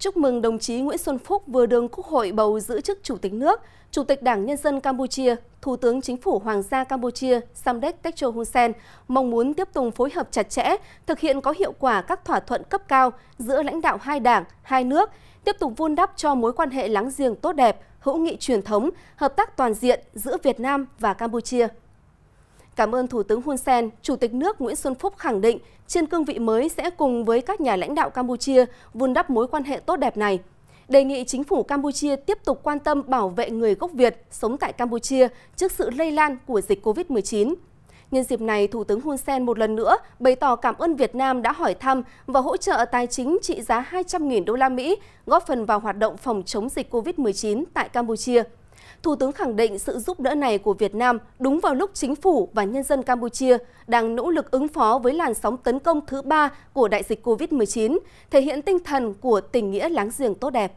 chúc mừng đồng chí Nguyễn Xuân Phúc vừa đường Quốc hội bầu giữ chức Chủ tịch nước, Chủ tịch Đảng Nhân dân Campuchia, Thủ tướng Chính phủ Hoàng gia Campuchia Samdech Techo Hun Sen mong muốn tiếp tục phối hợp chặt chẽ, thực hiện có hiệu quả các thỏa thuận cấp cao giữa lãnh đạo hai đảng, hai nước, tiếp tục vun đắp cho mối quan hệ láng giềng tốt đẹp, hữu nghị truyền thống, hợp tác toàn diện giữa Việt Nam và Campuchia. Cảm ơn Thủ tướng Hun Sen, Chủ tịch nước Nguyễn Xuân Phúc khẳng định trên cương vị mới sẽ cùng với các nhà lãnh đạo Campuchia vun đắp mối quan hệ tốt đẹp này. Đề nghị chính phủ Campuchia tiếp tục quan tâm bảo vệ người gốc Việt sống tại Campuchia trước sự lây lan của dịch COVID-19. Nhân dịp này, Thủ tướng Hun Sen một lần nữa bày tỏ cảm ơn Việt Nam đã hỏi thăm và hỗ trợ tài chính trị giá 200.000 đô la Mỹ góp phần vào hoạt động phòng chống dịch COVID-19 tại Campuchia. Thủ tướng khẳng định sự giúp đỡ này của Việt Nam đúng vào lúc chính phủ và nhân dân Campuchia đang nỗ lực ứng phó với làn sóng tấn công thứ ba của đại dịch COVID-19, thể hiện tinh thần của tình nghĩa láng giềng tốt đẹp.